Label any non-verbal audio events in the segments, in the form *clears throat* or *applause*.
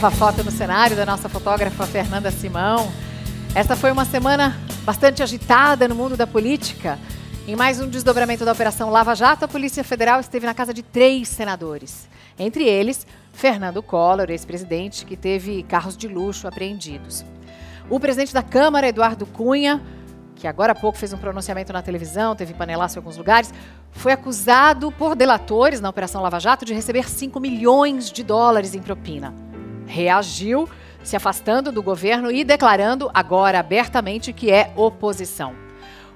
nova foto no cenário da nossa fotógrafa Fernanda Simão. Esta foi uma semana bastante agitada no mundo da política. Em mais um desdobramento da Operação Lava Jato, a Polícia Federal esteve na casa de três senadores. Entre eles, Fernando Collor, ex-presidente, que teve carros de luxo apreendidos. O presidente da Câmara, Eduardo Cunha, que agora há pouco fez um pronunciamento na televisão, teve panelaço em alguns lugares, foi acusado por delatores na Operação Lava Jato de receber 5 milhões de dólares em propina reagiu, se afastando do governo e declarando agora abertamente que é oposição.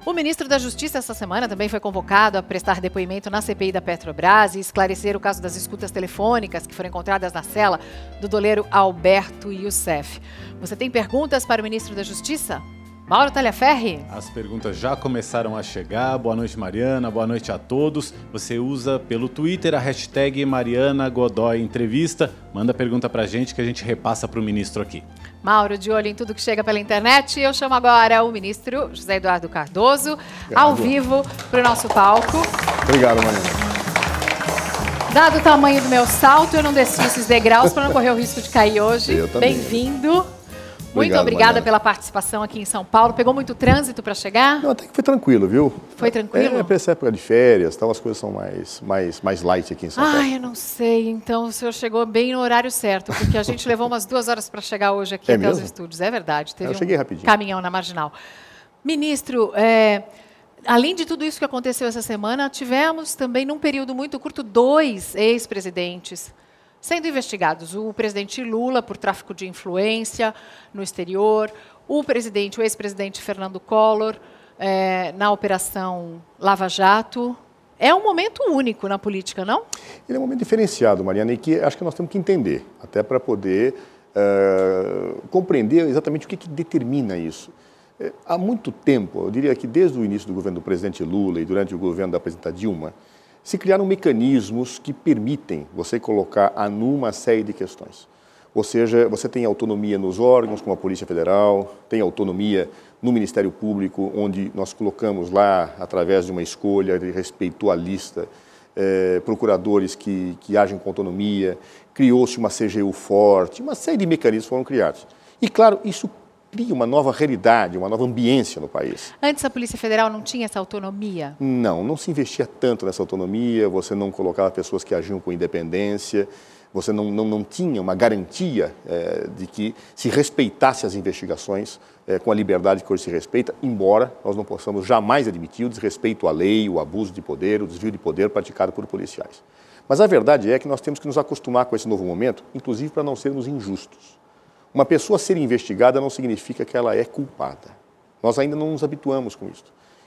O ministro da Justiça essa semana também foi convocado a prestar depoimento na CPI da Petrobras e esclarecer o caso das escutas telefônicas que foram encontradas na cela do doleiro Alberto Youssef. Você tem perguntas para o ministro da Justiça? Mauro Taliaferri? As perguntas já começaram a chegar. Boa noite, Mariana. Boa noite a todos. Você usa pelo Twitter a hashtag Mariana Godoy Entrevista. Manda pergunta pra gente que a gente repassa para o ministro aqui. Mauro, de olho em tudo que chega pela internet, eu chamo agora o ministro José Eduardo Cardoso, Obrigado. ao vivo, para o nosso palco. Obrigado, Mariana. Dado o tamanho do meu salto, eu não desci esses degraus para não correr o risco de cair hoje. Bem-vindo. Obrigado, muito obrigada Mariana. pela participação aqui em São Paulo. Pegou muito trânsito para chegar? Não, até que foi tranquilo, viu? Foi tranquilo? É, é para essa época de férias, então as coisas são mais, mais, mais light aqui em São Ai, Paulo. Ah, eu não sei. Então o senhor chegou bem no horário certo, porque a gente levou umas duas horas para chegar hoje aqui é até mesmo? os estúdios. É verdade. Teve eu cheguei um rapidinho. caminhão na marginal. Ministro, é, além de tudo isso que aconteceu essa semana, tivemos também, num período muito curto, dois ex-presidentes sendo investigados o presidente Lula por tráfico de influência no exterior, o presidente, o ex-presidente Fernando Collor é, na operação Lava Jato. É um momento único na política, não? Ele é um momento diferenciado, Mariana, e que acho que nós temos que entender, até para poder uh, compreender exatamente o que, que determina isso. Eh, há muito tempo, eu diria que desde o início do governo do presidente Lula e durante o governo da presidenta Dilma, se criaram mecanismos que permitem você colocar a nu uma série de questões. Ou seja, você tem autonomia nos órgãos, como a Polícia Federal, tem autonomia no Ministério Público, onde nós colocamos lá, através de uma escolha, de respeitou a lista, eh, procuradores que, que agem com autonomia, criou-se uma CGU forte, uma série de mecanismos foram criados. E, claro, isso cria uma nova realidade, uma nova ambiência no país. Antes a Polícia Federal não tinha essa autonomia? Não, não se investia tanto nessa autonomia, você não colocava pessoas que agiam com independência, você não, não, não tinha uma garantia é, de que se respeitasse as investigações é, com a liberdade que hoje se respeita, embora nós não possamos jamais admitir o desrespeito à lei, o abuso de poder, o desvio de poder praticado por policiais. Mas a verdade é que nós temos que nos acostumar com esse novo momento, inclusive para não sermos injustos. Uma pessoa ser investigada não significa que ela é culpada. Nós ainda não nos habituamos com isso.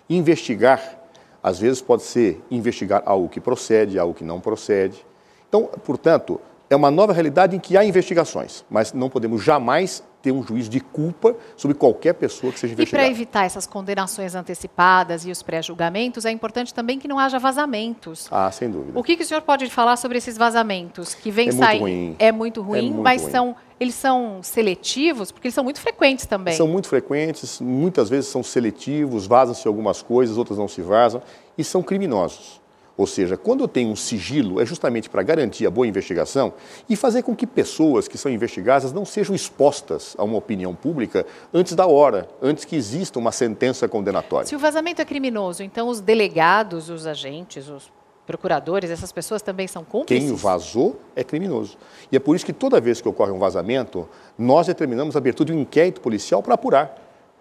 Investigar, às vezes, pode ser investigar algo que procede, algo que não procede. Então, portanto, é uma nova realidade em que há investigações, mas não podemos jamais ter um juiz de culpa sobre qualquer pessoa que seja investigada. E para evitar essas condenações antecipadas e os pré-julgamentos, é importante também que não haja vazamentos. Ah, sem dúvida. O que, que o senhor pode falar sobre esses vazamentos que vêm é saindo? É muito é ruim. É muito mas ruim. são eles são seletivos? Porque eles são muito frequentes também. São muito frequentes, muitas vezes são seletivos, vazam-se algumas coisas, outras não se vazam, e são criminosos. Ou seja, quando eu tenho um sigilo, é justamente para garantir a boa investigação e fazer com que pessoas que são investigadas não sejam expostas a uma opinião pública antes da hora, antes que exista uma sentença condenatória. Se o vazamento é criminoso, então os delegados, os agentes, os procuradores, essas pessoas também são cúmplices? Quem vazou é criminoso. E é por isso que toda vez que ocorre um vazamento, nós determinamos a abertura de um inquérito policial para apurar,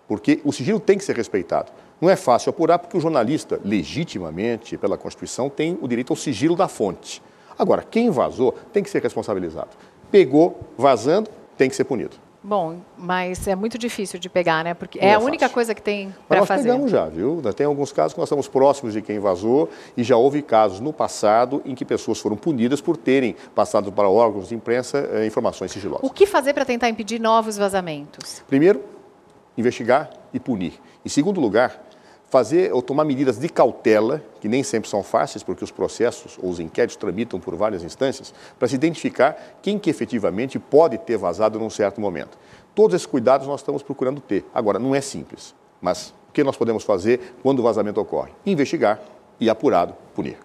porque o sigilo tem que ser respeitado. Não é fácil apurar porque o jornalista, legitimamente, pela Constituição, tem o direito ao sigilo da fonte. Agora, quem vazou tem que ser responsabilizado. Pegou vazando, tem que ser punido. Bom, mas é muito difícil de pegar, né? Porque é, é a fácil. única coisa que tem para fazer. Nós pegamos já, viu? Tem alguns casos que nós estamos próximos de quem vazou e já houve casos no passado em que pessoas foram punidas por terem passado para órgãos de imprensa eh, informações sigilosas. O que fazer para tentar impedir novos vazamentos? Primeiro, investigar e punir. Em segundo lugar, fazer ou tomar medidas de cautela, que nem sempre são fáceis, porque os processos ou os inquéritos tramitam por várias instâncias, para se identificar quem que efetivamente pode ter vazado num certo momento. Todos esses cuidados nós estamos procurando ter. Agora, não é simples, mas o que nós podemos fazer quando o vazamento ocorre? Investigar e, apurado, punir.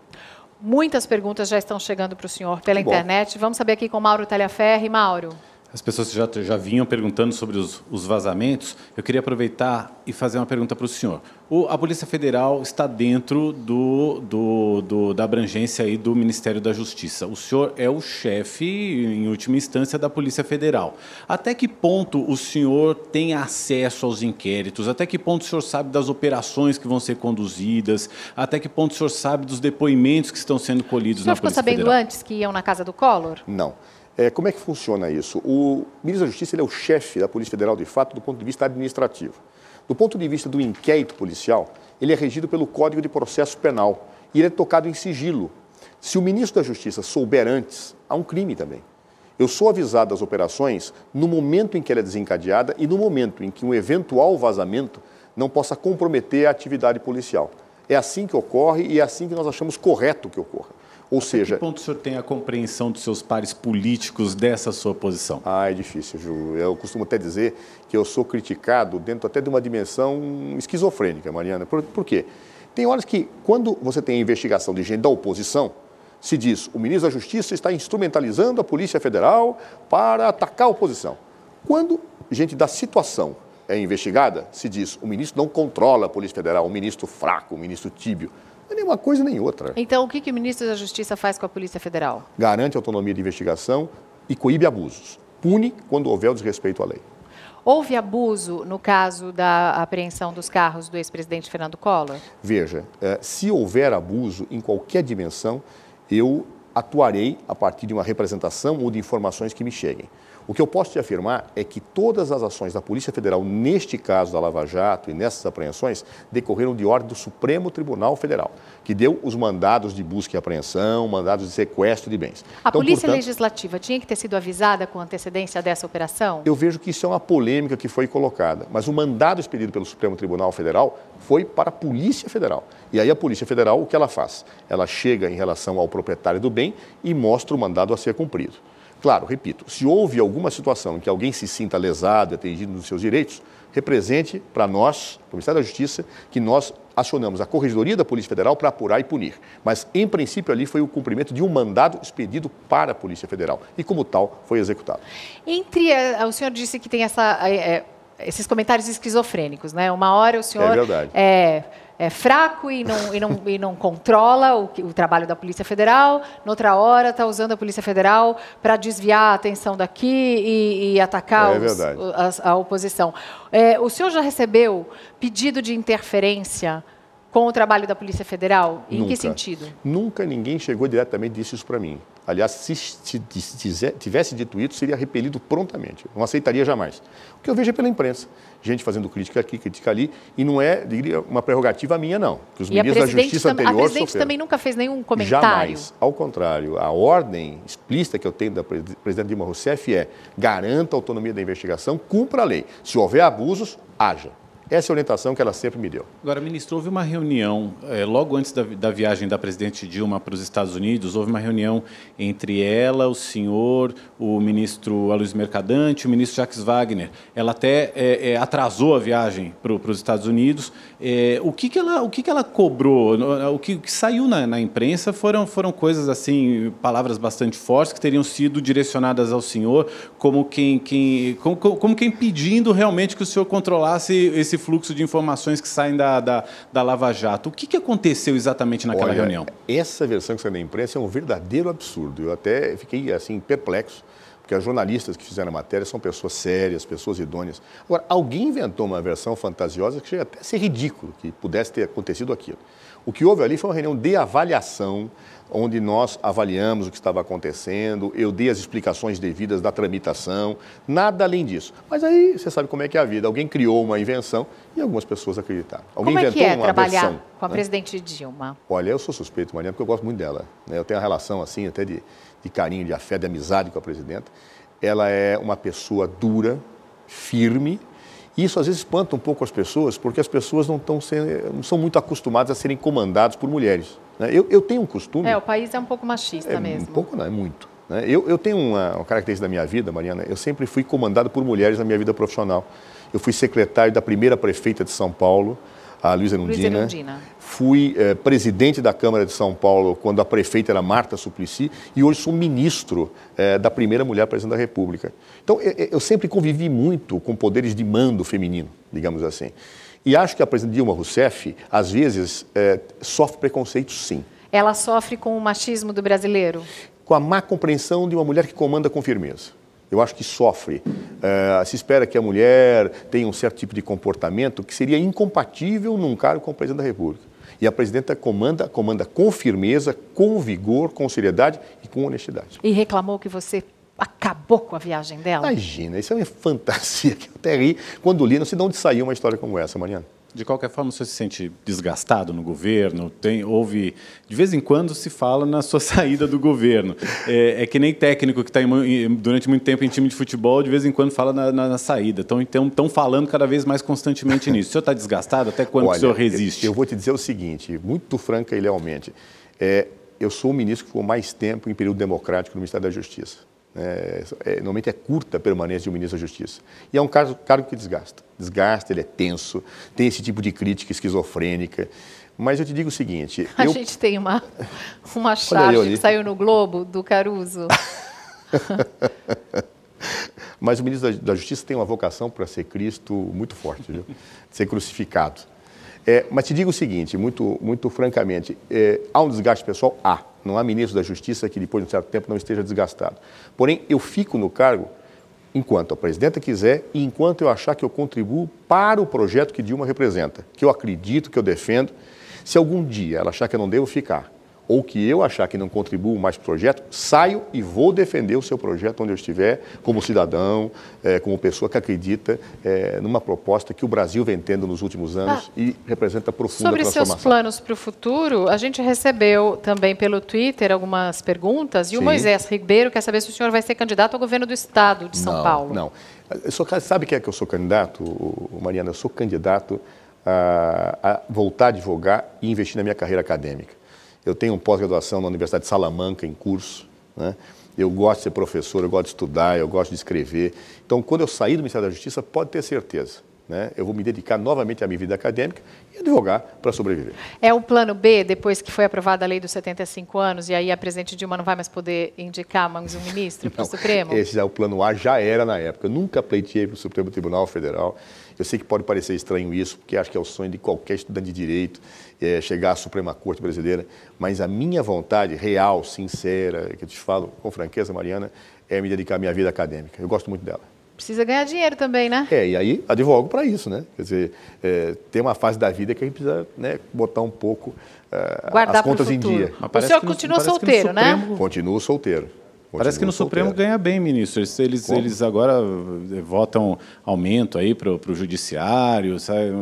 Muitas perguntas já estão chegando para o senhor pela internet. Vamos saber aqui com Mauro Taliaferri. Mauro. As pessoas já, já vinham perguntando sobre os, os vazamentos. Eu queria aproveitar e fazer uma pergunta para o senhor. a Polícia Federal está dentro do, do, do, da abrangência aí do Ministério da Justiça. O senhor é o chefe, em última instância, da Polícia Federal. Até que ponto o senhor tem acesso aos inquéritos? Até que ponto o senhor sabe das operações que vão ser conduzidas? Até que ponto o senhor sabe dos depoimentos que estão sendo colhidos na Polícia Federal? O senhor ficou sabendo Federal? antes que iam na casa do Collor? Não. É, como é que funciona isso? O ministro da Justiça ele é o chefe da Polícia Federal, de fato, do ponto de vista administrativo. Do ponto de vista do inquérito policial, ele é regido pelo Código de Processo Penal e ele é tocado em sigilo. Se o ministro da Justiça souber antes, há um crime também. Eu sou avisado das operações no momento em que ela é desencadeada e no momento em que um eventual vazamento não possa comprometer a atividade policial. É assim que ocorre e é assim que nós achamos correto que ocorra. Ou seja. que ponto o senhor tem a compreensão dos seus pares políticos dessa sua posição? Ah, é difícil, Ju. Eu costumo até dizer que eu sou criticado dentro até de uma dimensão esquizofrênica, Mariana. Por, por quê? Tem horas que, quando você tem a investigação de gente da oposição, se diz o ministro da Justiça está instrumentalizando a Polícia Federal para atacar a oposição. Quando gente da situação é investigada, se diz o ministro não controla a Polícia Federal, o ministro fraco, o ministro tíbio é nem uma coisa nem outra. Então, o que, que o ministro da Justiça faz com a Polícia Federal? Garante autonomia de investigação e coíbe abusos. Pune quando houver o desrespeito à lei. Houve abuso no caso da apreensão dos carros do ex-presidente Fernando Collor? Veja, eh, se houver abuso em qualquer dimensão, eu atuarei a partir de uma representação ou de informações que me cheguem. O que eu posso te afirmar é que todas as ações da Polícia Federal, neste caso da Lava Jato e nessas apreensões, decorreram de ordem do Supremo Tribunal Federal, que deu os mandados de busca e apreensão, mandados de sequestro de bens. A então, Polícia portanto, Legislativa tinha que ter sido avisada com antecedência dessa operação? Eu vejo que isso é uma polêmica que foi colocada, mas o mandado expedido pelo Supremo Tribunal Federal foi para a Polícia Federal. E aí a Polícia Federal, o que ela faz? Ela chega em relação ao proprietário do bem e mostra o mandado a ser cumprido. Claro, repito, se houve alguma situação em que alguém se sinta lesado e atingido nos seus direitos, represente para nós, para o Ministério da Justiça, que nós acionamos a Corregedoria da Polícia Federal para apurar e punir. Mas, em princípio, ali foi o cumprimento de um mandado expedido para a Polícia Federal e, como tal, foi executado. Entre, eh, eh, o senhor disse que tem essa, eh, esses comentários esquizofrênicos, né? Uma hora o senhor... É verdade. É, é fraco e não, e não, e não controla o, o, trabalho da Polícia Federal, noutra hora está usando a Polícia Federal para desviar a atenção daqui e, e atacar é os, a, a, oposição. É, o senhor já recebeu pedido de interferência com o trabalho da Polícia Federal? Em que sentido? Nunca ninguém chegou diretamente e disse isso para mim. Aliás, se tivesse dito isso, seria repelido prontamente. Não aceitaria jamais. O que eu vejo é pela imprensa gente fazendo crítica aqui, crítica ali, e não é diria, uma prerrogativa minha, não. Que os e ministros da Justiça anterior. A presidente sofreram. também nunca fez nenhum comentário. Jamais. Ao contrário, a ordem explícita que eu tenho da presidente Dilma Rousseff é garanta a autonomia da investigação, cumpra a lei. Se houver abusos, haja. Essa é a orientação que ela sempre me deu. Agora, ministro, houve uma reunião, é, logo antes da, da, viagem da presidente Dilma para os Estados Unidos, houve uma reunião entre ela, o senhor, o ministro Aloysio Mercadante, o ministro Jacques Wagner. Ela até é, é, atrasou a viagem para, para os Estados Unidos. o que, que, ela, o que, que ela cobrou? O que, o que saiu na, na, imprensa foram, foram coisas assim, palavras bastante fortes que teriam sido direcionadas ao senhor como quem, quem, como, como quem pedindo realmente que o senhor controlasse esse fluxo de informações que saem da, da, da Lava Jato. O que, que aconteceu exatamente naquela Olha, reunião? Essa versão que saiu da imprensa é um verdadeiro absurdo. Eu até fiquei assim perplexo porque as jornalistas que fizeram a matéria são pessoas sérias, pessoas idôneas. Agora, alguém inventou uma versão fantasiosa que chega até a ser ridículo que pudesse ter acontecido aquilo. O que houve ali foi uma reunião de avaliação, onde nós avaliamos o que estava acontecendo, eu dei as explicações devidas da tramitação, nada além disso. Mas aí você sabe como é que é a vida. Alguém criou uma invenção e algumas pessoas acreditaram. Alguém como é que é trabalhar versão, com a né? presidente Dilma? Olha, eu sou suspeito, Mariana, porque eu gosto muito dela. Né? Eu tenho uma relação assim, até de, de carinho, de afeto, de amizade com a presidenta. Ela é uma pessoa dura, firme, isso às vezes espanta um pouco as pessoas, porque as pessoas não, sendo, não são muito acostumadas a serem comandadas por mulheres. Né? Eu, eu, tenho um costume. É, o país é um pouco machista é, mesmo. Um pouco não, é muito. Né? Eu, eu, tenho uma, uma característica da minha vida, Mariana, eu sempre fui comandado por mulheres na minha vida profissional. Eu fui secretário da primeira prefeita de São Paulo, a Luiza Erundina fui eh, presidente da Câmara de São Paulo quando a prefeita era Marta Suplicy e hoje sou ministro eh, da primeira mulher presidente da República. Então, eu, eh, eu, sempre convivi muito com poderes de mando feminino, digamos assim. E acho que a presidente Dilma Rousseff, às vezes, sofre preconceito, sim. Ela sofre com o machismo do brasileiro? Com a má compreensão de uma mulher que comanda com firmeza. Eu acho que sofre. se espera que a mulher tenha um certo tipo de comportamento que seria incompatível num cargo a presidente da República. E a presidenta comanda, comanda com firmeza, com vigor, com seriedade e com honestidade. E reclamou que você acabou com a viagem dela? Imagina, isso é uma fantasia que eu até ri quando li, não sei de onde saiu uma história como essa, Mariana. De qualquer forma, você se sente desgastado no governo? Tem, houve, de vez em quando se fala na sua *laughs* saída do governo. É, é que nem técnico que está durante muito tempo em time de futebol, de vez em quando fala na, na, na saída. Então, estão falando cada vez mais constantemente *laughs* nisso. O senhor está desgastado? Até quando Olha, o senhor resiste? Eu, eu, vou te dizer o seguinte, muito franca e lealmente. É, eu sou o ministro que ficou mais tempo em período democrático no Ministério da Justiça. É, é, normalmente é curta a permanência de um ministro da Justiça. E é um caso, cargo que desgasta desgasta, ele é tenso, tem esse tipo de crítica esquizofrênica. Mas eu te digo o seguinte. A eu... gente tem uma, *laughs* uma charge que saiu no Globo do Caruso. *laughs* Mas o ministro da Justiça tem uma vocação para ser Cristo muito forte, viu? *laughs* ser crucificado. É, mas te digo o seguinte, muito, muito francamente, é, há um desgaste pessoal? Há. Não há ministro da Justiça que depois de um certo tempo não esteja desgastado. Porém, eu fico no cargo enquanto a presidenta quiser e enquanto eu achar que eu contribuo para o projeto que Dilma representa, que eu acredito, que eu defendo. Se algum dia ela achar que eu não devo ficar, ou que eu achar que não contribuo mais para o projeto, saio e vou defender o seu projeto onde eu estiver, como cidadão, é, como pessoa que acredita é, numa proposta que o Brasil vem tendo nos últimos anos ah, e representa profunda sobre transformação. Sobre seus planos para o futuro, a gente recebeu também pelo Twitter algumas perguntas e o Moisés Ribeiro quer saber se o senhor vai ser candidato ao governo do Estado de São não, Paulo. Não, eu sou, sabe que é que eu sou candidato, Mariana? Eu sou candidato a, a voltar a advogar e investir na minha carreira acadêmica. Eu tenho pós-graduação na Universidade de Salamanca em curso, né? Eu gosto de ser professor, eu gosto de estudar, eu gosto de escrever. Então, quando eu sair do Ministério da Justiça, pode ter certeza. Né? Eu vou me dedicar novamente à minha vida acadêmica e advogar para sobreviver. É o plano B, depois que foi aprovada a lei dos 75 anos, e aí a presidente Dilma não vai mais poder indicar mais um ministro para o Supremo? Esse é o plano A, já era na época. Eu nunca pleiteei para o Supremo Tribunal Federal. Eu sei que pode parecer estranho isso, porque acho que é o sonho de qualquer estudante de direito é, chegar à Suprema Corte Brasileira, mas a minha vontade real, sincera, que eu te falo com franqueza, Mariana, é me dedicar à minha vida acadêmica. Eu gosto muito dela. Precisa ganhar dinheiro também, né? É, e aí advogo para isso, né? Quer dizer, é, tem uma fase da vida que a gente precisa né, botar um pouco uh, as contas em dia. Mas o senhor que, continua solteiro, né? Supremo... né? Continuo solteiro. Parece que no solteiro. Supremo ganha bem, ministro. Eles, eles, eles agora eh, votam aumento aí para o judiciário.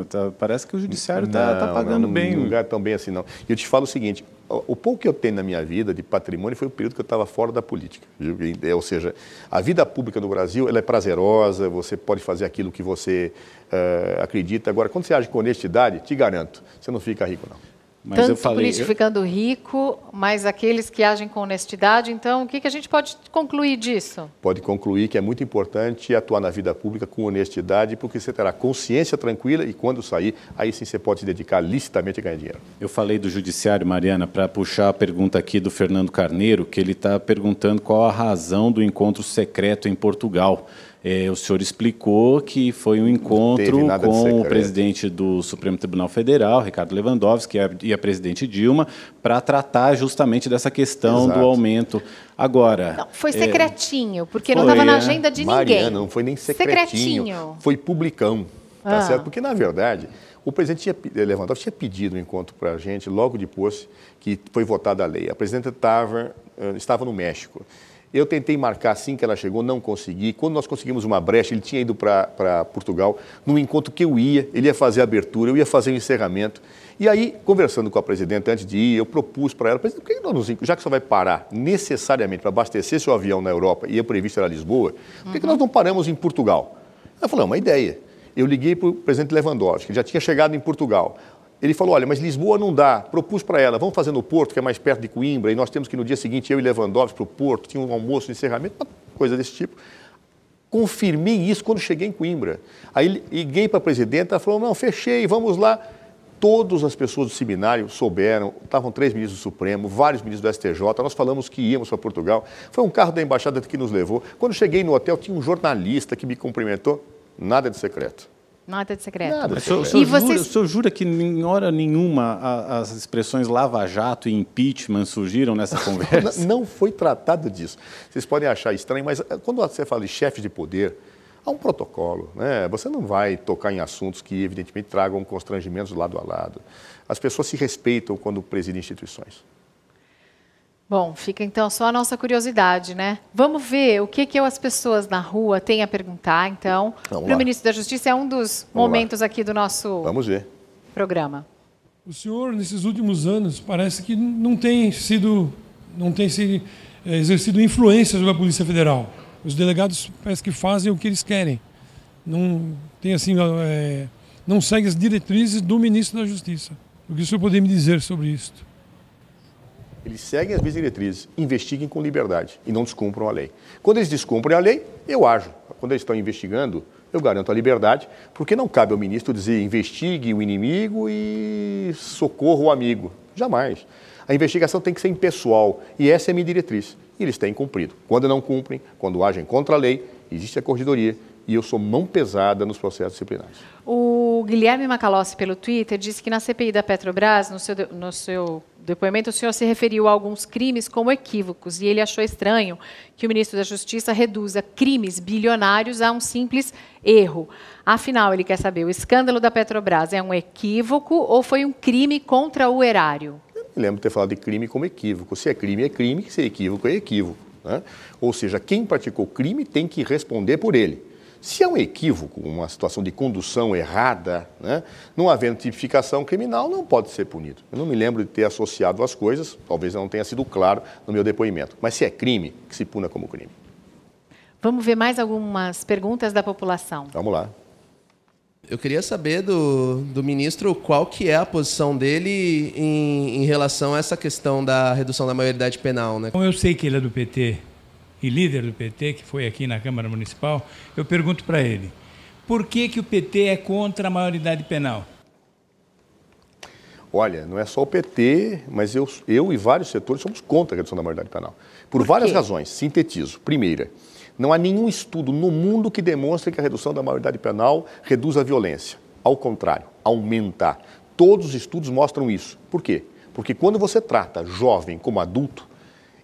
Tá, parece que o judiciário está tá, tá pagando não, bem. Não lugar é tão bem assim, não. E eu te falo o seguinte: o pouco que eu tenho na minha vida de patrimônio foi o período que eu estava fora da política. Viu? É, ou seja, a vida pública no Brasil ela é prazerosa, você pode fazer aquilo que você uh, acredita. Agora, quando você age com honestidade, te garanto, você não fica rico, não. Mas Tanto eu falei, político eu... ficando rico, mas aqueles que agem com honestidade. Então, o que, que a gente pode concluir disso? Pode concluir que é muito importante atuar na vida pública com honestidade, porque você terá consciência tranquila e quando sair, aí sim você pode se dedicar licitamente a ganhar dinheiro. Eu falei do judiciário, Mariana, para puxar a pergunta aqui do Fernando Carneiro, que ele está perguntando qual a razão do encontro secreto em Portugal. É, o senhor explicou que foi um encontro com o presidente do Supremo Tribunal Federal, Ricardo Lewandowski, e a presidente Dilma, para tratar justamente dessa questão Exato. do aumento. Agora. Não, foi é, secretinho, é, porque foi, não estava na agenda de Mariana, ninguém. Não foi nem secretinho. secretinho. Foi publicão. Tá ah. certo? Porque, na verdade, o presidente tinha, Lewandowski tinha pedido um encontro para a gente logo depois que foi votada a lei. A presidenta tava, eh, estava no México. Eu tentei marcar assim que ela chegou, não consegui. Quando nós conseguimos uma brecha, ele tinha ido para Portugal, num encontro que eu ia, ele ia fazer a abertura, eu ia fazer o encerramento. E aí, conversando com a presidenta antes de ir, eu propus para ela, presidente, por que nós não, já que só vai parar necessariamente para abastecer seu avião na Europa e é a previsto era Lisboa, por que, uhum. nós não paramos em Portugal? Ela falou, é uma ideia. Eu liguei para o presidente Lewandowski, que já tinha chegado em Portugal. Ele falou: olha, mas Lisboa não dá. Propus para ela: vamos fazer no Porto, que é mais perto de Coimbra, e nós temos que no dia seguinte eu e Lewandowski para o Porto, tinha um almoço de encerramento, uma coisa desse tipo. Confirmei isso quando cheguei em Coimbra. Aí liguei para a presidenta, ela falou: não, fechei, vamos lá. Todas as pessoas do seminário souberam, estavam três ministros do Supremo, vários ministros do STJ, nós falamos que íamos para Portugal. Foi um carro da embaixada que nos levou. Quando cheguei no hotel, tinha um jornalista que me cumprimentou, nada de secreto. Nota de secreto. Nada, Mas Senhor, e vocês... jura, o senhor jura que em hora nenhuma a, as expressões lava-jato e impeachment surgiram nessa *laughs* conversa? não, não foi tratado disso. Vocês podem achar estranho, mas eh, quando você fala de chefe de poder, há um protocolo. Né? Você não vai tocar em assuntos que, evidentemente, tragam constrangimentos lado a lado. As pessoas se respeitam quando presidem instituições. Bom, fica então só a nossa curiosidade, né? Vamos ver o que, que as pessoas na rua têm a perguntar, então, para o ministro da Justiça. É um dos Vamos momentos lá. aqui do nosso Vamos ver. programa. O senhor, nesses últimos anos, parece que não tem sido, não tem sido eh, exercido influência sobre a Polícia Federal. Os delegados parece que fazem o que eles querem. Não tem assim, é, não segue as diretrizes do ministro da Justiça. O que o senhor poderia me dizer sobre isso? Eles seguem as minhas diretrizes, investiguem com liberdade e não descumpram a lei. Quando eles descumprem a lei, eu ajo. Quando eles estão investigando, eu garanto a liberdade, porque não cabe ao ministro dizer investigue o inimigo e socorra o amigo. Jamais. A investigação tem que ser impessoal e essa é a minha diretriz. E eles têm cumprido. Quando não cumprem, quando agem contra a lei, existe a corregedoria e eu sou mão pesada nos processos disciplinares. O Guilherme Macalossi, pelo Twitter, disse que na CPI da Petrobras, no seu, no seu depoimento, o senhor se referiu a alguns crimes como equívocos, e ele achou estranho que o ministro da Justiça reduza crimes bilionários a um simples erro. Afinal, ele quer saber: o escândalo da Petrobras é um equívoco ou foi um crime contra o erário? Eu me lembro de ter falado de crime como equívoco. Se é crime, é crime, se é equívoco, é equívoco. Né? Ou seja, quem praticou crime tem que responder por ele. Se é um equívoco, uma situação de condução errada, né, não havendo tipificação criminal, não pode ser punido. Eu não me lembro de ter associado as coisas, talvez não tenha sido claro no meu depoimento. Mas se é crime, que se puna como crime. Vamos ver mais algumas perguntas da população. Vamos lá. Eu queria saber do, do ministro qual que é a posição dele em, em relação a essa questão da redução da maioridade penal. Né? eu sei que ele é do PT, e líder do PT, que foi aqui na Câmara Municipal, eu pergunto para ele: por que, que o PT é contra a maioridade penal? Olha, não é só o PT, mas eu, eu e vários setores somos contra a redução da maioridade penal. Por, por várias razões. Sintetizo. Primeira, não há nenhum estudo no mundo que demonstre que a redução da maioridade penal reduz a violência. Ao contrário, aumenta. Todos os estudos mostram isso. Por quê? Porque quando você trata jovem como adulto,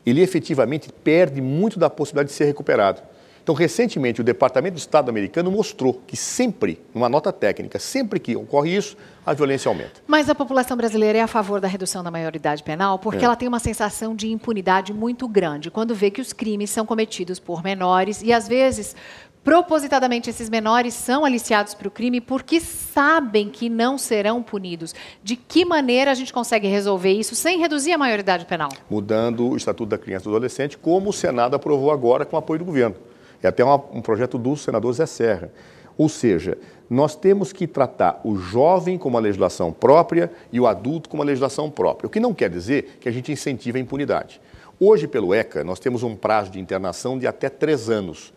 ele efetivamente perde muito da possibilidade de ser recuperado. Então, recentemente, o Departamento de Estado americano mostrou que sempre, numa nota técnica, sempre que ocorre isso, a violência aumenta. Mas a população brasileira é a favor da redução da maioridade penal porque é. ela tem uma sensação de impunidade muito grande quando vê que os crimes são cometidos por menores e, às vezes, Propositadamente, esses menores são aliciados para o crime porque sabem que não serão punidos. De que maneira a gente consegue resolver isso sem reduzir a maioridade penal? Mudando o Estatuto da Criança e do Adolescente, como o Senado aprovou agora com o apoio do governo. É até uma, um projeto do senador Zé Serra. Ou seja, nós temos que tratar o jovem com uma legislação própria e o adulto com uma legislação própria. O que não quer dizer que a gente incentive a impunidade. Hoje, pelo ECA, nós temos um prazo de internação de até três anos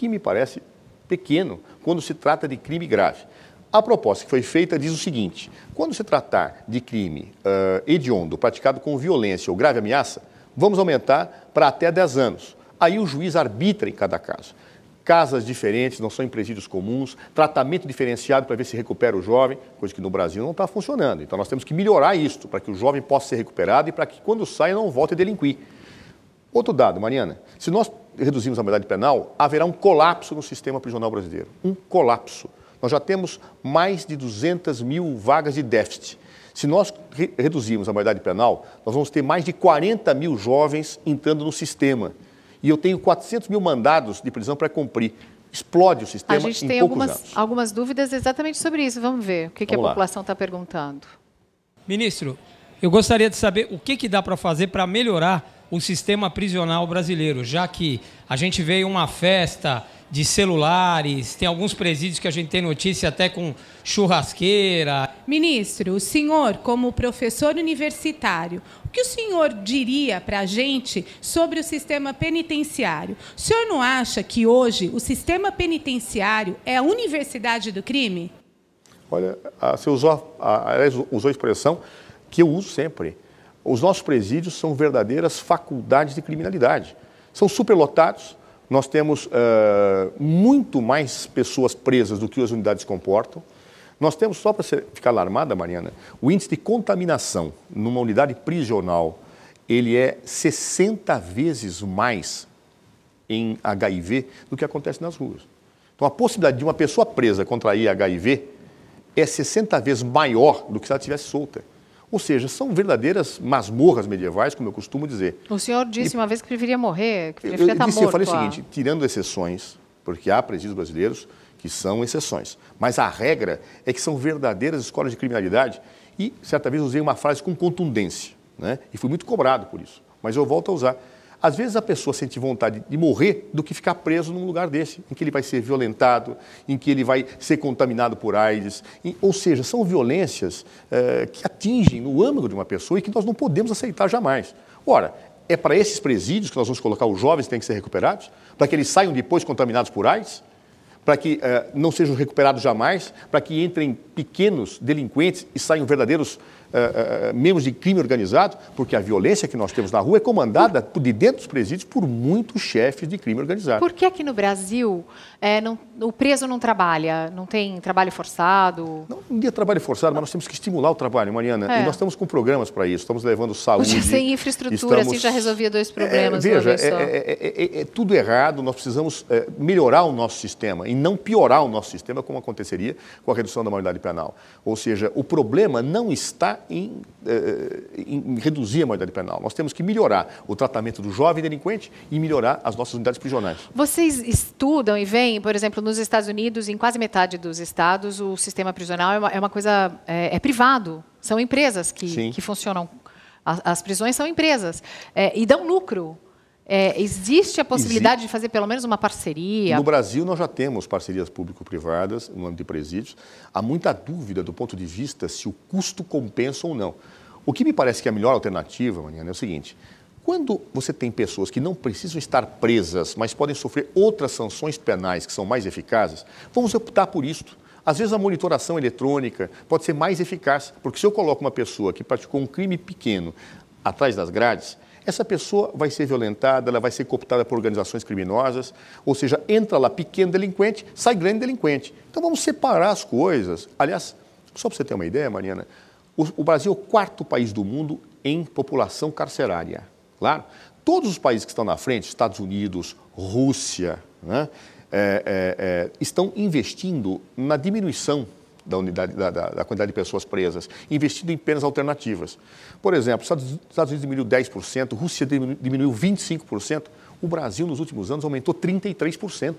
que me parece pequeno quando se trata de crime grave. A proposta que foi feita diz o seguinte: quando se tratar de crime uh, hediondo praticado com violência ou grave ameaça, vamos aumentar para até 10 anos. Aí o juiz arbitra em cada caso. Casas diferentes, não são em presídios comuns, tratamento diferenciado para ver se recupera o jovem, coisa que no Brasil não está funcionando. Então nós temos que melhorar isso para que o jovem possa ser recuperado e para que quando saia não volte a delinquir. Outro dado, Mariana, se nós Reduzimos a maioridade penal, haverá um colapso no sistema prisional brasileiro. Um colapso. Nós já temos mais de 200 mil vagas de déficit. Se nós re reduzirmos a maioridade penal, nós vamos ter mais de 40 mil jovens entrando no sistema. E eu tenho 400 mil mandados de prisão para cumprir. Explode o sistema em poucos anos. A gente tem algumas, algumas, dúvidas exatamente sobre isso. Vamos ver o que, que a lá. população está perguntando. Ministro, eu gostaria de saber o que, que dá para fazer para melhorar o sistema prisional brasileiro, já que a gente veio uma festa de celulares, tem alguns presídios que a gente tem notícia até com churrasqueira. Ministro, o senhor, como professor universitário, o que o senhor diria para a gente sobre o sistema penitenciário? O senhor não acha que hoje o sistema penitenciário é a universidade do crime? Olha, você usou, a, a, usou a expressão que eu uso sempre os nossos presídios são verdadeiras faculdades de criminalidade. São superlotados, nós temos uh, muito mais pessoas presas do que as unidades comportam. Nós temos, só para ficar alarmada, Mariana, o índice de contaminação numa unidade prisional, ele é 60 vezes mais em HIV do que acontece nas ruas. Então, a possibilidade de uma pessoa presa contrair HIV é 60 vezes maior do que se ela estivesse solta. Ou seja, são verdadeiras masmorras medievais, como eu costumo dizer. O senhor disse e, uma vez que preferia morrer, que preferia eu, eu tá estar disse, morto. Eu falei o ah. seguinte, tirando exceções, porque há presídios brasileiros que são exceções, mas a regra é que são verdadeiras escolas de criminalidade e certa vez usei uma frase com contundência, né? e fui muito cobrado por isso, mas eu volto a usar às vezes a pessoa sente vontade de morrer do que ficar preso num lugar desse, em que ele vai ser violentado, em que ele vai ser contaminado por AIDS. ou seja, são violências eh, que atingem no âmago de uma pessoa e que nós não podemos aceitar jamais. Ora, é para esses presídios que nós vamos colocar os jovens que têm que ser recuperados, para que eles saiam depois contaminados por AIDS? para que eh, não sejam recuperados jamais, para que entrem pequenos delinquentes e saiam verdadeiros eh, eh, eh, membros de crime organizado, porque a violência que nós temos na rua é comandada por, de dentro dos presídios por muitos chefes de crime organizado. Por que aqui no Brasil é, não, o preso não trabalha? Não tem trabalho forçado? Não, um trabalho forçado, mas nós temos que estimular o trabalho, Mariana. É. E nós estamos com programas para isso. Estamos levando saúde. Hoje, sem infraestrutura, estamos... assim já resolvia dois é, problemas. É, veja, é, é, é, tudo errado. Nós precisamos melhorar o nosso sistema e não piorar o nosso sistema, como aconteceria com a redução da maioridade penal. Ou seja, o problema não está em, eh, em, reduzir a maioridade penal. Nós temos que melhorar o tratamento do jovem delinquente e melhorar as nossas unidades prisionais. Vocês estudam e veem, por exemplo, nos Estados Unidos, em quase metade dos estados, o sistema prisional é uma, é uma coisa. É, é, privado. São empresas que, que funcionam. As, as prisões são empresas. É, e dão lucro. É, existe a possibilidade existe. de fazer pelo menos uma parceria? No Brasil, nós já temos parcerias público-privadas no âmbito de presídios. Há muita dúvida do ponto de vista se o custo compensa ou não. O que me parece que é a melhor alternativa, Mariana, é o seguinte: quando você tem pessoas que não precisam estar presas, mas podem sofrer outras sanções penais que são mais eficazes, vamos optar por isto. Às vezes a monitoração eletrônica pode ser mais eficaz, porque se eu coloco uma pessoa que praticou um crime pequeno atrás das grades, essa pessoa vai ser violentada, ela vai ser cooptada por organizações criminosas, ou seja, entra lá pequeno delinquente, sai grande delinquente. Então vamos separar as coisas. Aliás, só para você ter uma ideia, Mariana, o, Brasil é o quarto país do mundo em população carcerária. Claro, todos os países que estão na frente, Estados Unidos, Rússia, né, é, é, é, estão investindo na diminuição da, unidade, da, da, da quantidade de pessoas presas, investido em penas alternativas. Por exemplo, Estados, Estados Unidos diminuiu 10%, Rússia diminuiu 25%, o Brasil, nos últimos anos, aumentou 33%.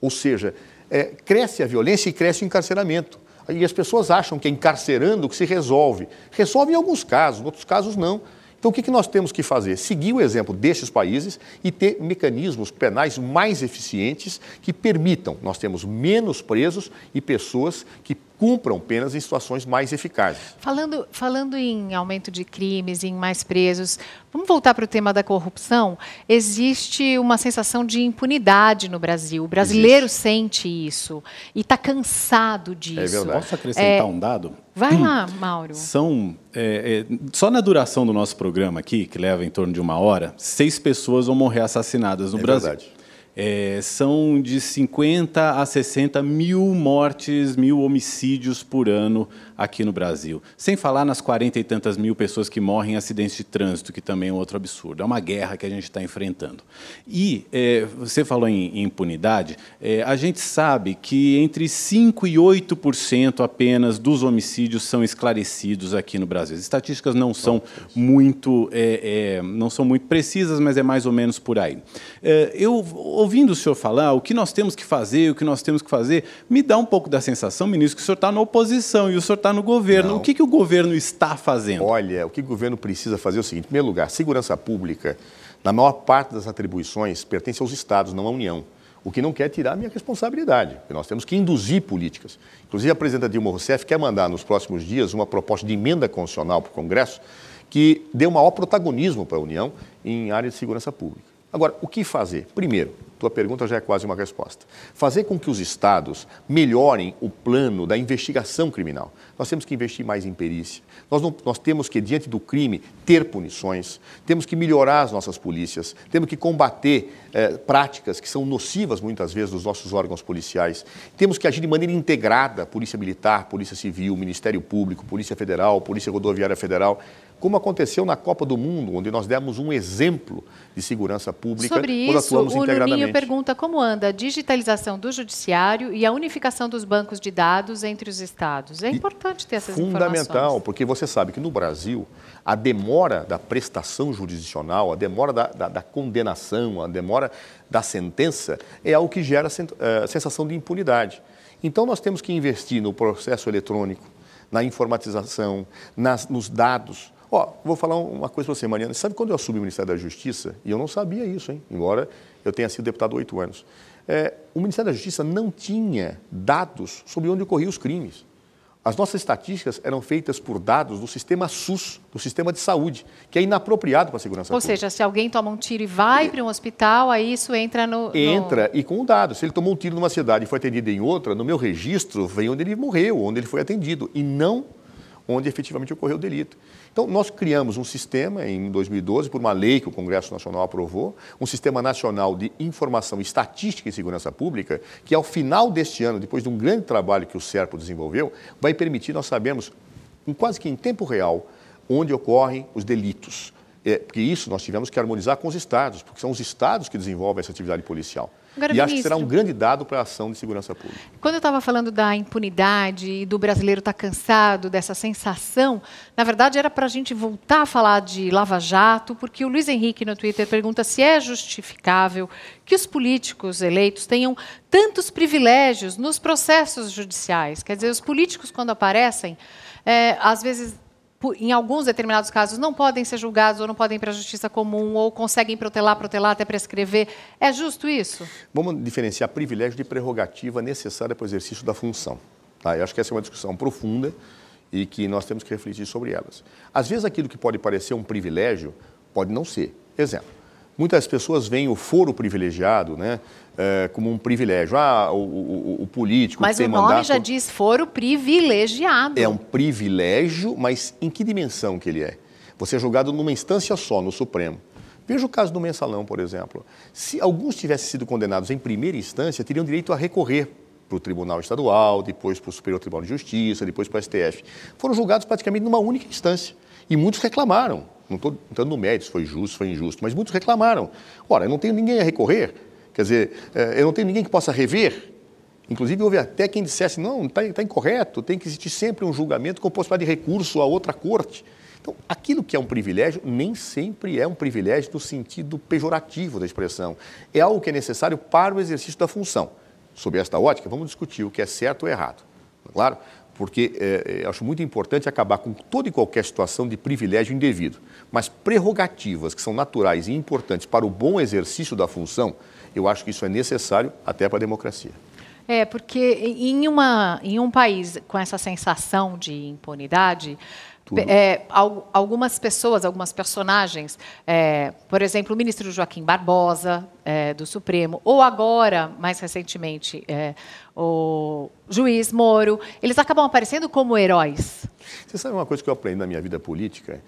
Ou seja, é, cresce a violência e cresce o encarceramento. E as pessoas acham que é encarcerando que se resolve. Resolve em alguns casos, em outros casos não. Então, o que nós temos que fazer? Seguir o exemplo destes países e ter mecanismos penais mais eficientes que permitam. Nós temos menos presos e pessoas que cumpram penas em situações mais eficazes. Falando, falando em aumento de crimes, em mais presos, vamos voltar para o tema da corrupção. Existe uma sensação de impunidade no Brasil. O brasileiro Existe. sente isso e está cansado é disso. É verdade. Posso acrescentar é... um dado? Vai lá, *clears throat* Mauro. São é, é, só na duração do nosso programa aqui, que leva em torno de uma hora, seis pessoas vão morrer assassinadas no é Brasil. Verdade. É, são de 50 a 60 mil mortes, mil homicídios por ano aqui no Brasil. Sem falar nas quarenta e tantas mil pessoas que morrem em acidentes de trânsito, que também é um outro absurdo. É uma guerra que a gente está enfrentando. E é, você falou em, em impunidade, é, a gente sabe que entre 5% e 8% apenas dos homicídios são esclarecidos aqui no Brasil. As estatísticas não são muito, é, é não são muito precisas, mas é mais ou menos por aí. É, eu, ouvindo o senhor falar, o que nós temos que fazer, o que nós temos que fazer, me dá um pouco da sensação, ministro, que o senhor está na oposição e o senhor está está no governo. Não. O que, que o governo está fazendo? Olha, o que o governo precisa fazer é o seguinte: em primeiro lugar, segurança pública, na maior parte das atribuições, pertence aos estados, não à União. O que não quer é tirar a minha responsabilidade, porque nós temos que induzir políticas. Inclusive, a presidenta Dilma Rousseff quer mandar nos próximos dias uma proposta de emenda constitucional para o Congresso que dê o maior protagonismo para a União em área de segurança pública. Agora, o que fazer? Primeiro, tua pergunta já é quase uma resposta. Fazer com que os estados melhorem o plano da investigação criminal. Nós temos que investir mais em perícia. Nós, não, nós temos que, diante do crime, ter punições. Temos que melhorar as nossas polícias. Temos que combater eh, práticas que são nocivas, muitas vezes, dos nossos órgãos policiais. Temos que agir de maneira integrada polícia militar, polícia civil, Ministério Público, Polícia Federal, Polícia Rodoviária Federal como aconteceu na Copa do Mundo, onde nós demos um exemplo de segurança pública Sobre isso, quando atuamos o integradamente. Nuninho pergunta como anda a digitalização do judiciário e a unificação dos bancos de dados entre os estados. É importante ter essas fundamental, informações. Fundamental, porque você sabe que no Brasil a demora da prestação jurisdicional, a demora da, da, da condenação, a demora da sentença é algo que gera a eh, sensação de impunidade. Então nós temos que investir no processo eletrônico, na informatização, nas, nos dados Ó, vou falar uma coisa para você, Mariana. Sabe quando eu assumi o Ministério da Justiça? E eu não sabia isso, hein? Embora eu tenha sido deputado oito anos. É, o Ministério da Justiça não tinha dados sobre onde ocorriam os crimes. As nossas estatísticas eram feitas por dados do sistema SUS, do sistema de saúde, que é inapropriado para a segurança Ou pública. Ou seja, se alguém toma um tiro e vai para um hospital, aí isso entra no, no. Entra e com o dado. Se ele tomou um tiro numa cidade e foi atendido em outra, no meu registro vem onde ele morreu, onde ele foi atendido, e não onde efetivamente ocorreu o delito. Então, nós criamos um sistema em 2012, por uma lei que o Congresso Nacional aprovou, um sistema nacional de informação estatística e segurança pública, que ao final deste ano, depois de um grande trabalho que o SERPO desenvolveu, vai permitir nós sabermos, em quase que em tempo real, onde ocorrem os delitos. É, porque isso nós tivemos que harmonizar com os estados, porque são os estados que desenvolvem essa atividade policial. Agora, e ministro, acho que será um grande dado para a ação de segurança pública. Quando eu estava falando da impunidade e do brasileiro estar tá cansado dessa sensação, na verdade era para a gente voltar a falar de Lava Jato, porque o Luiz Henrique no Twitter pergunta se é justificável que os políticos eleitos tenham tantos privilégios nos processos judiciais. Quer dizer, os políticos, quando aparecem, é, às vezes em alguns determinados casos, não podem ser julgados ou não podem ir para a justiça comum ou conseguem protelar, protelar até prescrever. É justo isso? Vamos diferenciar privilégio de prerrogativa necessária para o exercício da função. Tá? Eu acho que essa é uma discussão profunda e que nós temos que refletir sobre elas. Às vezes, aquilo que pode parecer um privilégio pode não ser. Exemplo, Muitas pessoas veem o foro privilegiado, né? É, como um privilégio. Ah, o, o, o político mas tem mandato... Mas o nome já diz foro privilegiado. É um privilégio, mas em que dimensão que ele é? Você é julgado numa instância só, no Supremo. Veja o caso do mensalão, por exemplo. Se alguns tivessem sido condenados em primeira instância, teriam direito a recorrer para o Tribunal Estadual, depois para o Superior Tribunal de Justiça, depois para o STF. Foram julgados praticamente numa única instância. E muitos reclamaram não estou entrando no mérito se foi justo, se foi injusto, mas muitos reclamaram. Ora, eu não tenho ninguém a recorrer, quer dizer, eh, eu não tenho ninguém que possa rever. Inclusive, houve até quem dissesse, não, está tá incorreto, tem que existir sempre um julgamento com possibilidade de recurso a outra corte. Então, aquilo que é um privilégio nem sempre é um privilégio no sentido pejorativo da expressão. É algo que é necessário para o exercício da função. Sob esta ótica, vamos discutir o que é certo ou errado. É claro? porque é, é acho muito importante acabar com toda e qualquer situação de privilégio indevido. Mas prerrogativas que são naturais e importantes para o bom exercício da função, eu acho que isso é necessário até para a democracia. É, porque em, uma, em um país com essa sensação de impunidade, tudo. É, algumas pessoas, algumas personagens, é, por exemplo, o ministro Joaquim Barbosa, é, do Supremo, ou agora, mais recentemente, o juiz Moro, eles acabam aparecendo como heróis. Você sabe uma coisa que eu aprendi na minha vida política?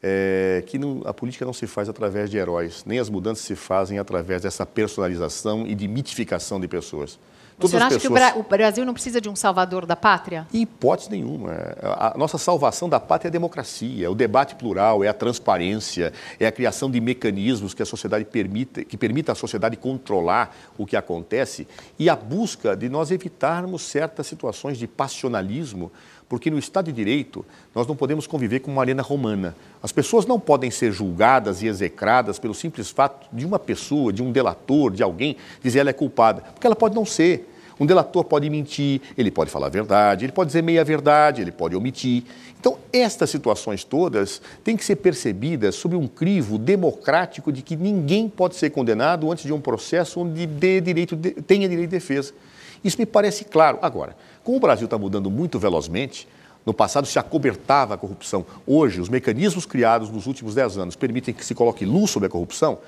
É que não, a política não se faz através de heróis, nem as mudanças se fazem através dessa personalização e de mitificação de pessoas. Todas Você acha pessoas... que o Brasil não precisa de um salvador da pátria? Em hipótese nenhuma. A nossa salvação da pátria é a democracia, é o debate plural, é a transparência, é a criação de mecanismos que a sociedade permita, que permita à sociedade controlar o que acontece e a busca de nós evitarmos certas situações de passionalismo porque no Estado de Direito nós não podemos conviver com uma arena romana. As pessoas não podem ser julgadas e execradas pelo simples fato de uma pessoa, de um delator, de alguém, dizer ela é culpada, porque ela pode não ser. Um delator pode mentir, ele pode falar a verdade, ele pode dizer meia-verdade, ele pode omitir. Então, estas situações todas têm que ser percebidas sob um crivo democrático de que ninguém pode ser condenado antes de um processo onde dê direito de, tenha direito de defesa. Isso me parece claro. Agora, como o Brasil está mudando muito velozmente, no passado se acobertava a corrupção. Hoje, os mecanismos criados nos últimos 10 anos permitem que se coloque luz sobre a corrupção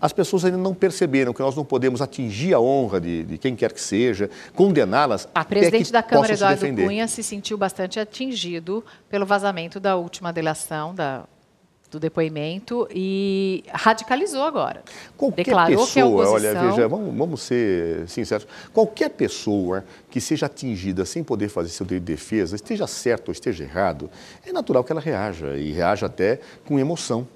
as pessoas ainda não perceberam que nós não podemos atingir a honra de, de quem quer que seja, condená-las até que O presidente da Câmara, Eduardo Cunha, se sentiu bastante atingido pelo vazamento da última delação da do depoimento e radicalizou agora. Qualquer Declarou é pessoa, que a oposição... olha, veja, vamos, vamos, ser sinceros. Qualquer pessoa que seja atingida sem poder fazer seu direito de defesa, esteja certo ou esteja errado, é natural que ela reaja e reaja até com emoção.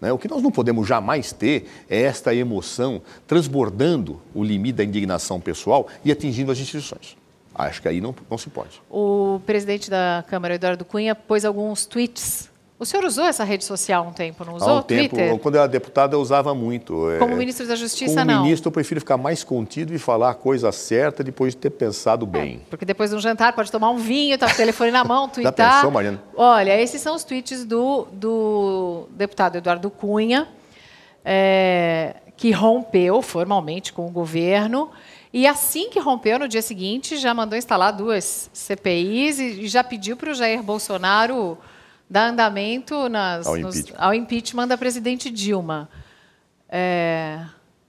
Né? O que nós não podemos jamais ter é esta emoção transbordando o limite da indignação pessoal e atingindo as instituições. Acho que aí não, não se pode. O presidente da Câmara, Eduardo Cunha, pôs alguns tweets o senhor usou essa rede social um tempo, não usou? Há um tempo, Twitter? quando eu era deputado eu usava muito. É. Como ministro da Justiça, Como não? Como ministro eu prefiro ficar mais contido e falar a coisa certa depois de ter pensado é, bem. É, porque depois de um jantar pode tomar um vinho, tá com o telefone na mão, *laughs* twittar. Dá pensão, Mariana? Olha, esses são os tweets do, do deputado Eduardo Cunha, é, que rompeu formalmente com o governo. E assim que rompeu, no dia seguinte, já mandou instalar duas CPIs e já pediu para o Jair Bolsonaro dá andamento nas, ao, nos, impeachment. ao, impeachment. da presidente Dilma. É,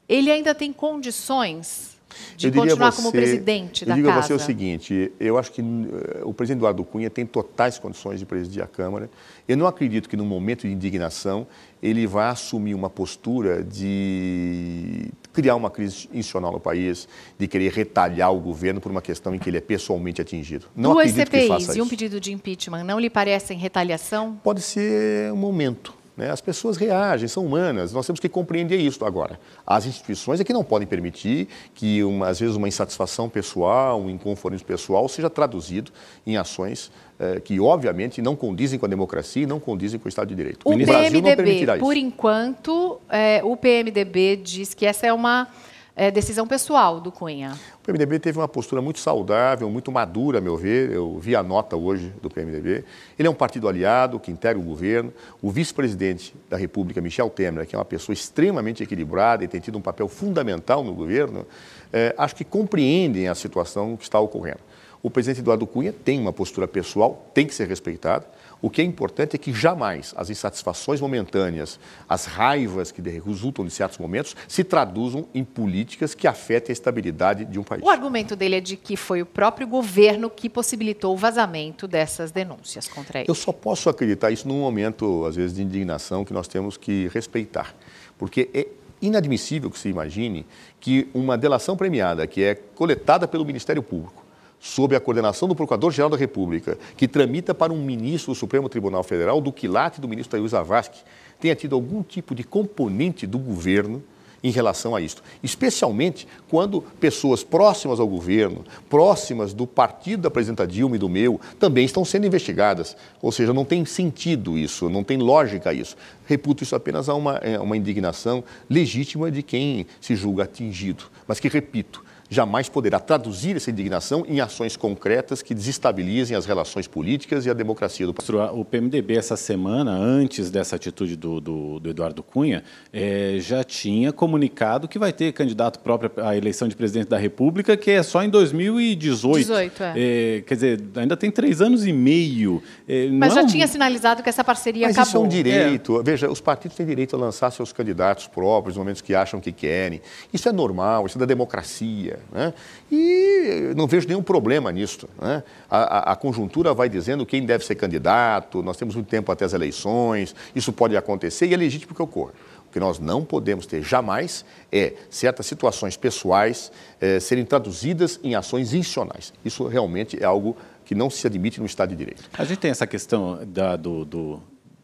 ele ainda tem condições de eu continuar você, como presidente da Casa? Eu digo a você o seguinte, eu acho que eh, o presidente Eduardo Cunha tem totais condições de presidir a Câmara. Eu não acredito que, num momento de indignação, ele vá assumir uma postura de criar uma crise institucional no país, de querer retalhar o governo por uma questão em que ele é pessoalmente atingido. Não Duas CPIs e um pedido de impeachment não lhe parecem retaliação? Pode ser um momento. Né? As pessoas reagem, são humanas, nós temos que compreender isso agora. As instituições é que não podem permitir que, uma, às vezes, uma insatisfação pessoal, um inconformismo pessoal seja traduzido em ações eh, que obviamente não condizem com a democracia e não condizem com o Estado de Direito. O, o PMDB, por enquanto, é, o PMDB diz que essa é uma é, decisão pessoal do Cunha. O PMDB teve uma postura muito saudável, muito madura, a meu ver. Eu vi a nota hoje do PMDB. Ele é um partido aliado que integra o governo. O vice-presidente da República, Michel Temer, que é uma pessoa extremamente equilibrada e tem tido um papel fundamental no governo, é, acho que compreendem a situação que está ocorrendo. O presidente Eduardo Cunha tem uma postura pessoal, tem que ser respeitada. O que é importante é que jamais as insatisfações momentâneas, as raivas que resultam de certos momentos, se traduzam em políticas que afetem a estabilidade de um país. O argumento dele é de que foi o próprio governo que possibilitou o vazamento dessas denúncias contra ele. Eu só posso acreditar isso num momento, às vezes, de indignação que nós temos que respeitar. Porque é inadmissível que se imagine que uma delação premiada que é coletada pelo Ministério Público sob a coordenação do Procurador-Geral da República, que tramita para um ministro do Supremo Tribunal Federal do quilate do ministro Tayus Avasque, tenha tido algum tipo de componente do governo em relação a isto, especialmente quando pessoas próximas ao governo, próximas do partido da presidenta Dilma e do meu, também estão sendo investigadas. Ou seja, não tem sentido isso, não tem lógica isso. Reputo isso apenas a uma, é, uma indignação legítima de quem se julga atingido, mas que, repito, jamais poderá traduzir essa indignação em ações concretas que desestabilizem as relações políticas e a democracia do país. O PMDB, essa semana, antes dessa atitude do, do, do Eduardo Cunha, é, já tinha comunicado que vai ter candidato próprio à eleição de presidente da República, que é só em 2018. 18, é. É, quer dizer, ainda tem três anos e meio. Eh, Mas já é tinha sinalizado que essa parceria Mas acabou. Isso é um direito. Veja, os partidos têm direito a lançar seus candidatos próprios, nos momentos que acham que querem. Isso é normal, isso é da democracia. Né? E não vejo nenhum problema nisso. Né? A, a, a, conjuntura vai dizendo quem deve ser candidato, nós temos muito tempo até as eleições, isso pode acontecer e é legítimo que ocorra. O que nós não podemos ter jamais é certas situações pessoais é, serem traduzidas em ações institucionais. Isso realmente é algo que não se admite no Estado de Direito. A gente tem essa questão da, do, do,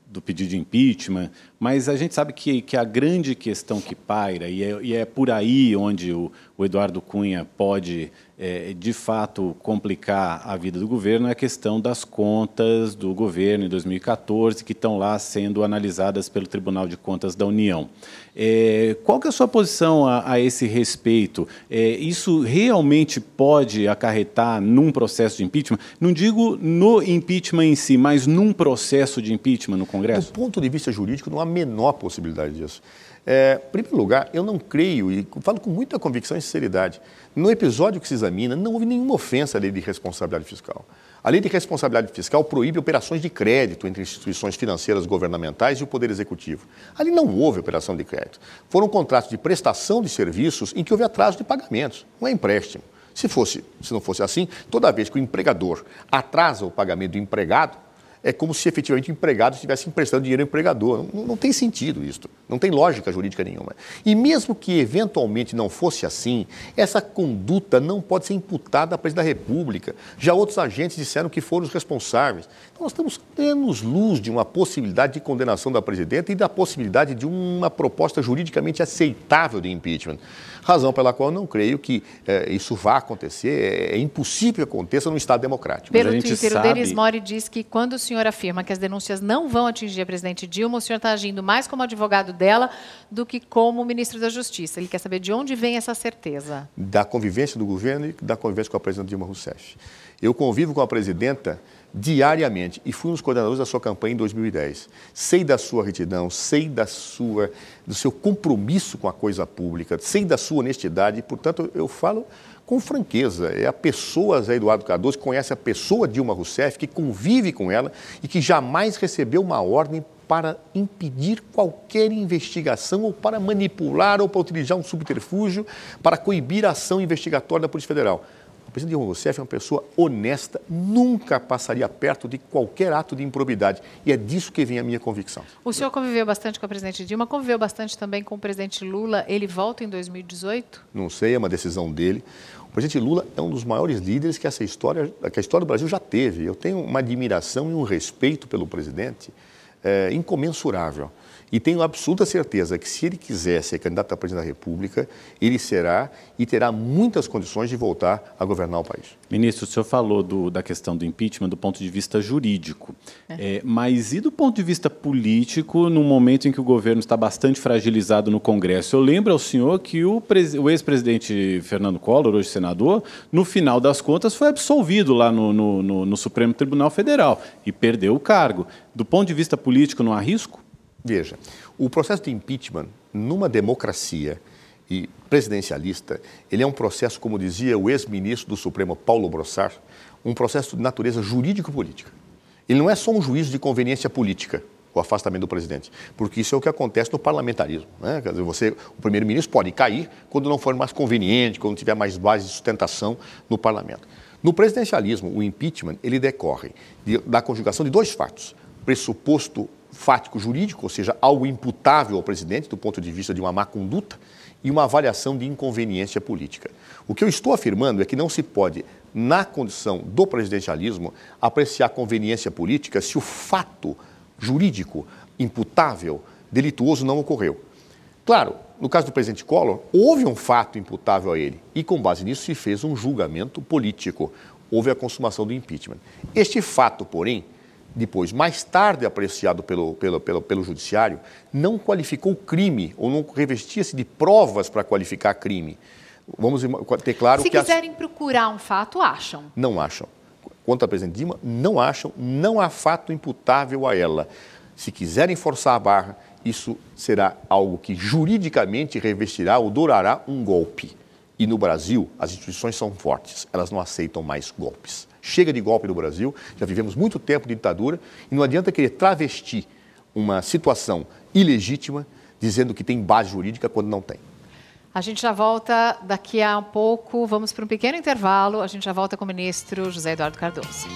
do pedido de impeachment, mas a gente sabe que, que a grande questão que paira, e é, e é por aí onde o, o Eduardo Cunha pode, é, de fato, complicar a vida do governo, é a questão das contas do governo em 2014, que estão lá sendo analisadas pelo Tribunal de Contas da União. É, qual que é a sua posição a, a esse respeito? É, isso realmente pode acarretar num processo de impeachment? Não digo no impeachment em si, mas num processo de impeachment no Congresso? Do ponto de vista jurídico, não há menor possibilidade disso. É, em primeiro lugar, eu não creio, e falo com muita convicção e sinceridade, no episódio que se examina, não houve nenhuma ofensa à lei de responsabilidade fiscal. A lei de responsabilidade fiscal proíbe operações de crédito entre instituições financeiras governamentais e o Poder Executivo. Ali não houve operação de crédito. Foram contratos de prestação de serviços em que houve atraso de pagamentos, não é empréstimo. Se, fosse, se não fosse assim, toda vez que o empregador atrasa o pagamento do empregado, é como se efetivamente o empregado estivesse emprestando dinheiro ao empregador. Não, não tem sentido isso, não tem lógica jurídica nenhuma. E mesmo que eventualmente não fosse assim, essa conduta não pode ser imputada à presidência da República. Já outros agentes disseram que foram os responsáveis. Então, nós estamos plenos luz de uma possibilidade de condenação da presidenta e da possibilidade de uma proposta juridicamente aceitável de impeachment razão pela qual não creio que é, isso vá acontecer, é, é, impossível que aconteça num Estado democrático. Pelo Twitter, sabe... o Denis Mori diz que quando o senhor afirma que as denúncias não vão atingir a presidente Dilma, o senhor está agindo mais como advogado dela do que como ministro da Justiça. Ele quer saber de onde vem essa certeza. Da convivência do governo e da convivência com a presidente Dilma Rousseff. Eu convivo com a presidenta diariamente e fui um dos coordenadores da sua campanha em 2010. Sei da sua retidão, sei da sua, do seu compromisso com a coisa pública, sei da sua honestidade e, portanto, eu falo com franqueza. É a pessoa Zé Eduardo Cardoso que conhece a pessoa Dilma Rousseff, que convive com ela e que jamais recebeu uma ordem para impedir qualquer investigação ou para manipular ou para utilizar um subterfúgio para coibir a ação investigatória da Polícia Federal. O presidente Dilma Rousseff é uma pessoa honesta, nunca passaria perto de qualquer ato de improbidade. E é disso que vem a minha convicção. O senhor conviveu bastante com a presidente Dilma, conviveu bastante também com o presidente Lula. Ele volta em 2018? Não sei, é uma decisão dele. O presidente Lula é um dos maiores líderes que, essa história, que a história do Brasil já teve. Eu tenho uma admiração e um respeito pelo presidente é, incomensurável. E tenho absoluta certeza que se ele quiser ser candidato a presidente da República, ele será e terá muitas condições de voltar a governar o país. Ministro, o senhor falou do, da questão do impeachment do ponto de vista jurídico, é. É, mas e do ponto de vista político, num momento em que o governo está bastante fragilizado no Congresso? Eu lembro ao senhor que o, o ex-presidente Fernando Collor, hoje senador, no final das contas foi absolvido lá no, no, no, no Supremo Tribunal Federal e perdeu o cargo. Do ponto de vista político, não há risco? Veja, o processo de impeachment numa democracia e presidencialista, ele é um processo, como dizia o ex-ministro do Supremo Paulo Brossard, um processo de natureza jurídico-política. Ele não é só um juízo de conveniência política, o afastamento do presidente, porque isso é o que acontece no parlamentarismo. Né? Quer dizer, você, o primeiro-ministro pode cair quando não for mais conveniente, quando tiver mais base de sustentação no parlamento. No presidencialismo, o impeachment ele decorre de, da conjugação de dois fatos: pressuposto fático jurídico, ou seja, algo imputável ao presidente do ponto de vista de uma má conduta, e uma avaliação de inconveniência política. O que eu estou afirmando é que não se pode, na condição do presidencialismo, apreciar conveniência política se o fato jurídico imputável, delituoso, não ocorreu. Claro, no caso do presidente Collor, houve um fato imputável a ele e, com base nisso, se fez um julgamento político. Houve a consumação do impeachment. Este fato, porém, depois, mais tarde apreciado pelo, pelo, pelo, pelo judiciário, não qualificou crime ou não revestia-se de provas para qualificar crime. Vamos ter claro Se que. Se quiserem as... procurar um fato, acham. Não acham. Quanto à presidente Dilma, não acham, não há fato imputável a ela. Se quiserem forçar a barra, isso será algo que juridicamente revestirá ou dourará um golpe. E no Brasil, as instituições são fortes, elas não aceitam mais golpes. Chega de golpe no Brasil, já vivemos muito tempo de ditadura, e não adianta querer travestir uma situação ilegítima dizendo que tem base jurídica quando não tem. A gente já volta daqui a um pouco, vamos para um pequeno intervalo, a gente já volta com o ministro José Eduardo Cardoso.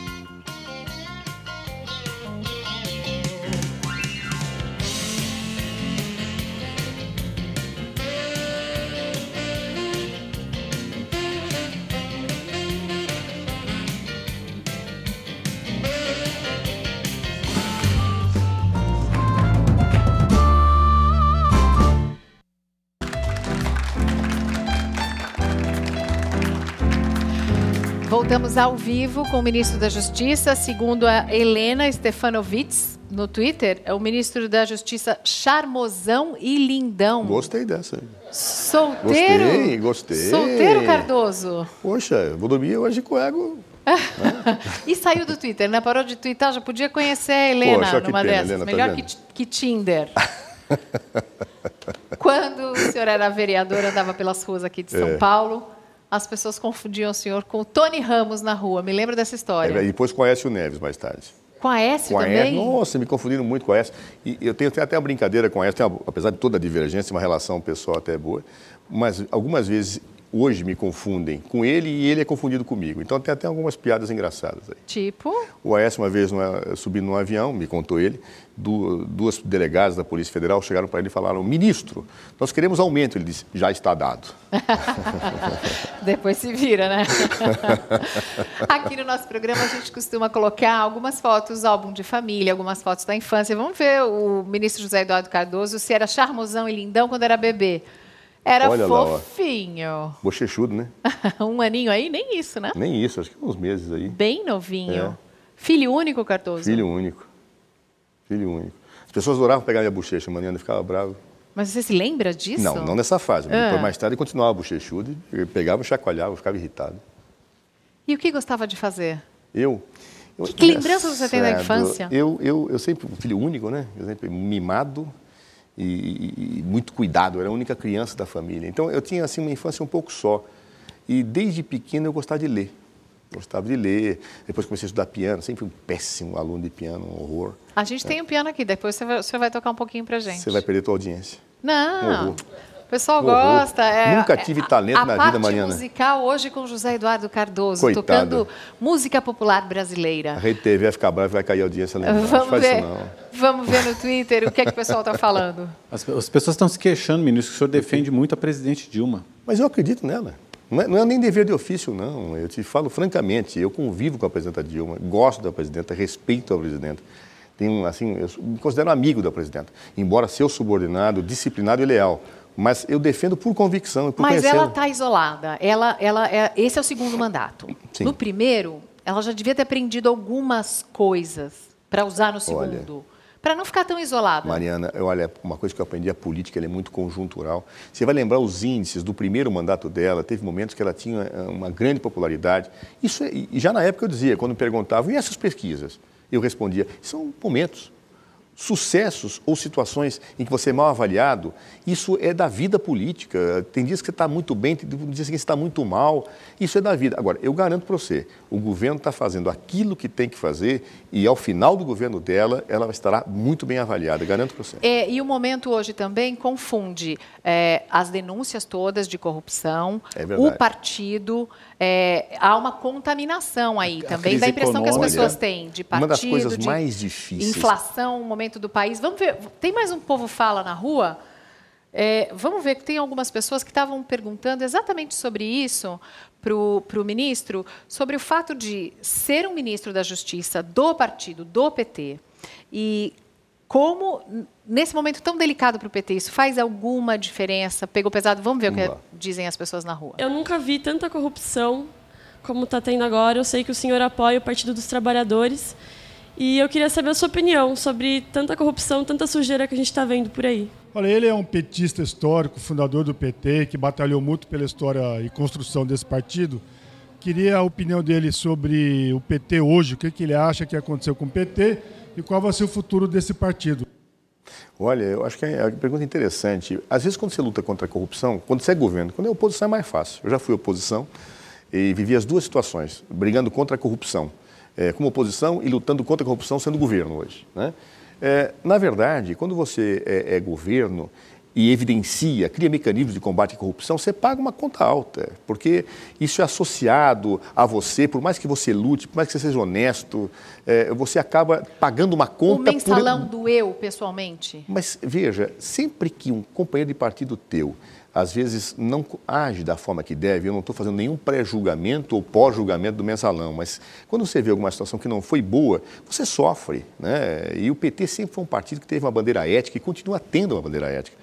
Estamos ao vivo com o ministro da Justiça, segundo a Helena Stefanovitz no Twitter, é o ministro da Justiça charmosão e lindão. Gostei dessa. Solteiro? Gostei, gostei. Solteiro Cardoso. Poxa, vou dormir hoje com ego. *laughs* e saiu do Twitter, né? Parou de twittar, já podia conhecer a Helena Poxa, numa pena, dessas. Helena, tá Melhor tá que, que Tinder. *laughs* Quando o senhor era vereador, andava pelas ruas aqui de São é. Paulo as pessoas confundiam o senhor com o Tony Ramos na rua. Me lembra dessa história. É, depois conhece o Neves mais tarde. Com a S com a também? S, nossa, me confundiram muito com a S. E eu tenho, até uma brincadeira com a S, apesar de toda a divergência, uma relação pessoal até boa. Mas algumas vezes hoje me confundem com ele e ele é confundido comigo. Então tem até algumas piadas engraçadas aí. Tipo? O Aécio, uma vez numa, subindo num avião, me contou ele, du, duas delegadas da Polícia Federal chegaram para ele e falaram: Ministro, nós queremos aumento. Ele disse: Já está dado. *laughs* Depois se vira, né? *laughs* Aqui no nosso programa a gente costuma colocar algumas fotos, álbum de família, algumas fotos da infância. Vamos ver o ministro José Eduardo Cardoso se era charmosão e lindão quando era bebê. Era Olha fofinho. Lá, Bochechudo, né? *laughs* um aninho aí? Nem isso, né? Nem isso, acho que uns meses aí. Bem novinho. É. Filho único, Cardoso? Filho único. Filho único. As pessoas adoravam pegar minha bochecha, e ficava bravo. Mas você se lembra disso? Não, não nessa fase. Ah. Depois, mais tarde, continuava bochechudo, pegava, chacoalhava, ficava irritado. E o que gostava de fazer? Eu? eu que, que lembranças você tem da infância? Eu, eu, eu sempre, filho único, né? Eu sempre mimado, e, e, muito cuidado. Eu era a única criança da família. Então eu tinha assim uma infância um pouco só. E desde pequeno eu gostava de ler. Gostava de ler. Depois comecei a estudar piano. Sempre fui um péssimo aluno de piano, um horror. A gente é. tem um piano aqui. Depois você vai, você vai tocar um pouquinho pra gente. Você vai perder tua audiência. Não. Um pessoal gosta. É, Nunca é, tive talento a, a na vida, Mariana. parte musical hoje com José Eduardo Cardoso, Coitado. tocando música popular brasileira. A Rede TV vai ficar brava vai cair a audiência. Vamos não ver. Vamos ver no Twitter o que, é que o pessoal está falando. *laughs* As, as, pessoas estão se queixando, ministro, que o senhor defende muito a presidente Dilma. Mas eu acredito nela. Não é, não é, nem dever de ofício, não. Eu te falo francamente, eu convivo com a presidenta Dilma, gosto da presidenta, respeito a presidenta. Tenho, assim, eu me considero amigo da presidenta, embora seu subordinado, disciplinado e leal. Mas eu defendo por convicção. Por Mas ela está isolada. Ela, ela é, esse é o segundo mandato. Sim. No primeiro, ela já devia ter aprendido algumas coisas para usar no segundo. Olha, para não ficar tão isolada. Mariana, olha, uma coisa que eu aprendi, a política é muito conjuntural. Você vai lembrar os índices do primeiro mandato dela, teve momentos que ela tinha eh, uma grande popularidade. Isso, é, e já na época eu dizia, quando me perguntavam, e essas pesquisas? Eu respondia, são momentos sucessos ou situações em que você é mal avaliado, isso é da vida política. Tem dias que você está muito bem, tem dias que você está muito mal. Isso é da vida. Agora, eu garanto para você, o governo está fazendo aquilo que tem que fazer e ao final do governo dela, ela estará muito bem avaliada. Garanto para você. É, e o momento hoje também confunde é, as denúncias todas de corrupção, é o partido é, há uma contaminação aí a também, da impressão que as pessoas têm de partido, uma das coisas de mais difíceis. inflação, momento do país. Vamos ver, tem mais um povo fala na rua? É, vamos ver que tem algumas pessoas que estavam perguntando exatamente sobre isso para o ministro, sobre o fato de ser um ministro da Justiça do partido, do PT, e como, nesse momento tão delicado para o PT, isso faz alguma diferença? Pegou pesado? Vamos ver Vamos o que lá. dizem as pessoas na rua. Eu nunca vi tanta corrupção como está tendo agora. Eu sei que o senhor apoia o Partido dos Trabalhadores. E eu queria saber a sua opinião sobre tanta corrupção, tanta sujeira que a gente está vendo por aí. Olha, ele é um petista histórico, fundador do PT, que batalhou muito pela história e construção desse partido. Queria a opinião dele sobre o PT hoje, o que, que ele acha que aconteceu com o PT e qual vai ser o futuro desse partido? Olha, eu acho que é uma pergunta interessante. Às vezes, quando você luta contra a corrupção, quando você é governo, quando é oposição é mais fácil. Eu já fui oposição e vivi as duas situações, brigando contra a corrupção é, como oposição e lutando contra a corrupção sendo governo hoje. Né? É, na verdade, quando você é, é governo, e evidencia, cria mecanismos de combate à corrupção, você paga uma conta alta, porque isso é associado a você, por mais que você lute, por mais que você seja honesto, é, você acaba pagando uma conta. O mensalão por... do eu, pessoalmente. Mas veja, sempre que um companheiro de partido teu às vezes não age da forma que deve, eu não estou fazendo nenhum pré-julgamento ou pós-julgamento do mensalão, mas quando você vê alguma situação que não foi boa, você sofre. Né? E o PT sempre foi um partido que teve uma bandeira ética e continua tendo uma bandeira ética.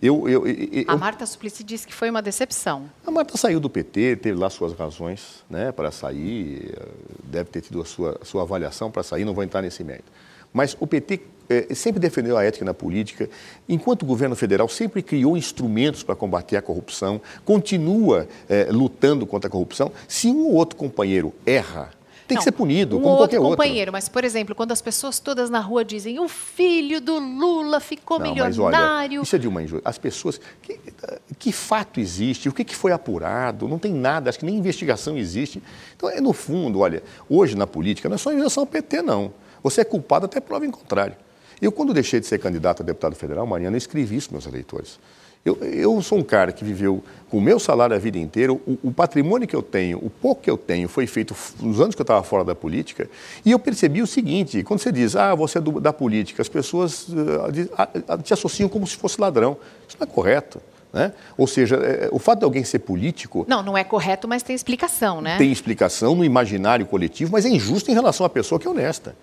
Eu, eu, eu, a Marta Suplicy disse que foi uma decepção. A Marta saiu do PT, teve lá suas razões né, para sair, eh, deve ter tido a sua, a sua avaliação para sair, não vou entrar nesse mérito. Mas o PT é, eh, sempre defendeu a ética na política, enquanto o governo federal sempre criou instrumentos para combater a corrupção, continua é, lutando contra a corrupção. Se um ou outro companheiro erra, tem não, que ser punido, um como outro qualquer outro. companheiro, mas, por exemplo, quando as pessoas todas na rua dizem o filho do Lula ficou não, milionário... Mas olha, isso é de uma injúria. As pessoas... Que, que fato existe? O que, que foi apurado? Não tem nada, acho que nem investigação existe. Então, é no fundo, olha, hoje na política não é só em ao PT, não. Você é culpado até prova em contrário. Eu, quando deixei de ser candidato a deputado federal, Mariana, eu escrevi isso para meus eleitores. Eu, eu sou um cara que viveu com o meu salário a vida inteira, o, o, patrimônio que eu tenho, o pouco que eu tenho, foi feito nos anos que eu estava fora da política, e eu percebi o seguinte: quando você diz, ah, você é do, da política, as pessoas uh, te associam como se fosse ladrão. Isso não é correto. Né? Ou seja, é, é, o fato de alguém ser político. Não, não é correto, mas tem explicação, né? Tem explicação no imaginário coletivo, mas é injusto em relação à pessoa que é honesta.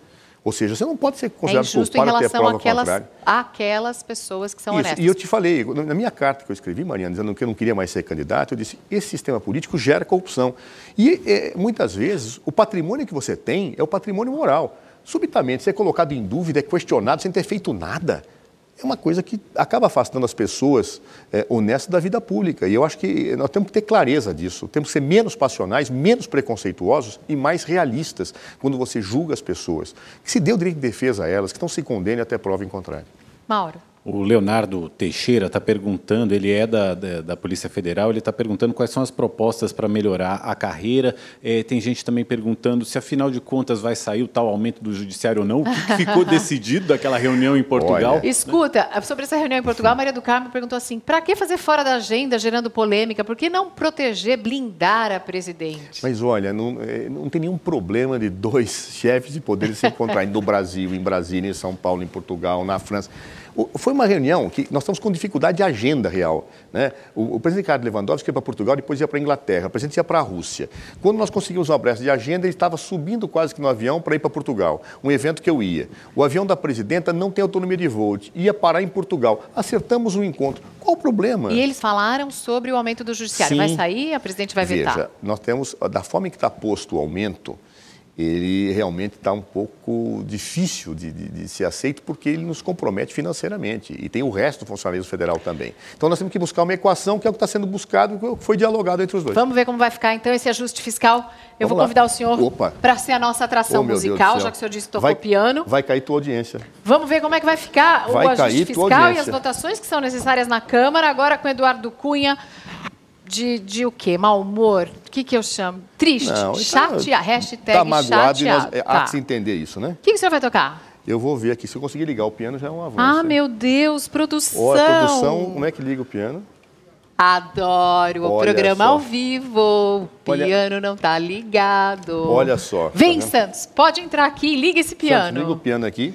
Ou seja, você não pode ser é considerado é culpado em relação até prova àquelas, aquelas pessoas que são Isso. honestas. E eu te falei, na minha carta que eu escrevi, Mariana, dizendo que eu não queria mais ser candidato, eu disse, esse sistema político gera corrupção. E é, muitas vezes, o patrimônio que você tem é o patrimônio moral. Subitamente, você é colocado em dúvida, é questionado sem ter feito nada é uma coisa que acaba afastando as pessoas é, honestas da vida pública. E eu acho que eh, nós temos que ter clareza disso. Temos que ser menos passionais, menos preconceituosos e mais realistas quando você julga as pessoas. Que se dê o direito de defesa a elas, que não se condene até prova em contrário. Mauro. O Leonardo Teixeira está perguntando, ele é da, da, da Polícia Federal, ele está perguntando quais são as propostas para melhorar a carreira. É, tem gente também perguntando se, afinal de contas, vai sair o tal aumento do judiciário ou não. O que, ficou *laughs* decidido daquela reunião em Portugal? Olha. Escuta, sobre essa reunião em Portugal, Maria do Carmo perguntou assim, para que fazer fora da agenda, gerando polêmica? Por que não proteger, blindar a presidente? Mas, olha, não, é, não tem nenhum problema de dois *laughs* chefes de poder se encontrarem no Brasil, em Brasília, em São Paulo, em Portugal, na França. Foi uma reunião que nós estamos com dificuldade de agenda real. Né? O, o presidente Ricardo Lewandowski ia para Portugal, depois ia para a Inglaterra, o presidente ia para a Rússia. Quando nós conseguimos uma brecha de agenda, ele estava subindo quase que no avião para ir para Portugal, um evento que eu ia. O avião da presidenta não tem autonomia de voo, ia parar em Portugal. Acertamos um encontro. Qual o problema? E eles falaram sobre o aumento do judiciário. Sim. Vai sair? A presidente vai vetar? Veja, nós temos, da forma em que está posto o aumento, ele realmente está um pouco difícil de, de, de, ser aceito porque ele nos compromete financeiramente e tem o resto do funcionalismo federal também. Então nós temos que buscar uma equação que é o que está sendo buscado, o que foi dialogado entre os dois. Vamos ver como vai ficar então esse ajuste fiscal. Eu Vamos vou lá. convidar o senhor para ser a nossa atração oh, musical, já que o senhor disse que tocou vai, piano. Vai cair tua audiência. Vamos ver como é que vai ficar vai o ajuste fiscal e as votações que são necessárias na Câmara. Agora com Eduardo Cunha de, de o quê? Mau humor? O que, que eu chamo? Triste? Não, então chateado? Tá Hashtag tá magoado chateado. E nós, é, tá. Há que se entender isso, né? O que, que o senhor vai tocar? Eu vou ver aqui. Se eu conseguir ligar o piano, já é um avanço. Ah, hein? meu Deus, produção. Olha, produção, como é que liga o piano? Adoro o programa só. ao vivo. O olha... piano não tá ligado. Olha só. Tá Vem, tá Santos, pode entrar aqui, liga esse piano. Santos, liga o piano aqui.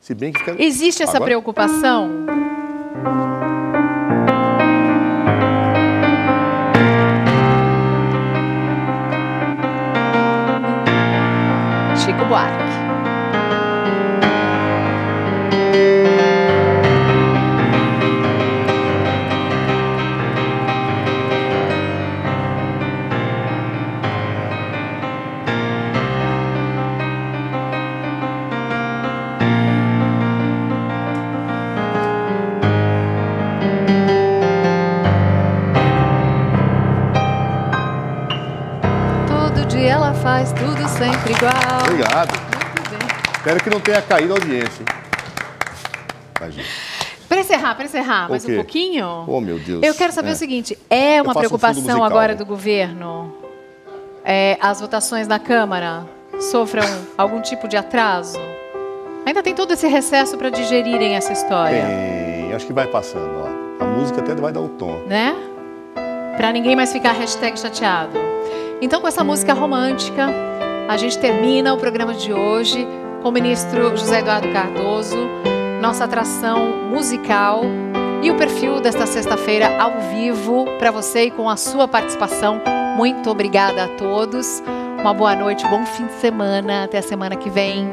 Se bem que fica... Existe essa Agora... preocupação? What. Espero que não tenha caído a audiência. Para encerrar, para encerrar, mais um pouquinho. Oh, meu Deus. Eu quero saber é. o seguinte: é uma preocupação um agora do governo? É, as votações na Câmara sofram algum tipo de atraso? Ainda tem todo esse recesso para digerirem essa história. Tem, acho que vai passando, ó. A música até vai dar o tom. Né? Para ninguém mais ficar chateado. Então, com essa música romântica, a gente termina o programa de hoje com o ministro José Eduardo Cardoso, nossa atração musical e o perfil desta sexta-feira ao vivo para você e com a sua participação. Muito obrigada a todos. Uma boa noite, bom fim de semana. Até a semana que vem.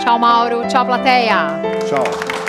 Tchau, Mauro. Tchau, plateia. Tchau.